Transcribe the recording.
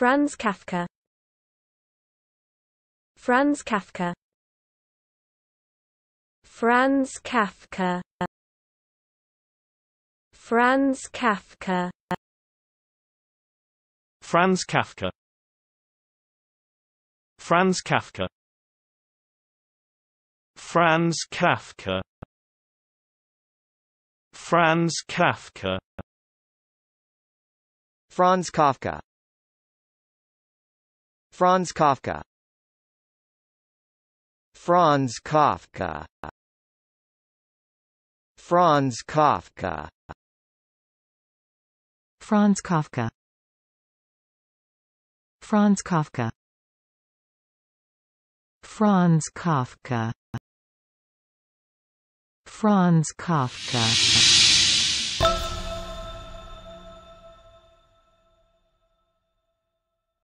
Franz Kafka Franz Kafka Franz Kafka Franz Kafka Franz Kafka Franz Kafka Franz Kafka Franz Kafka Franz Kafka Franz Kafka Franz Kafka Franz Kafka Franz Kafka Franz Kafka Franz Kafka Franz Kafka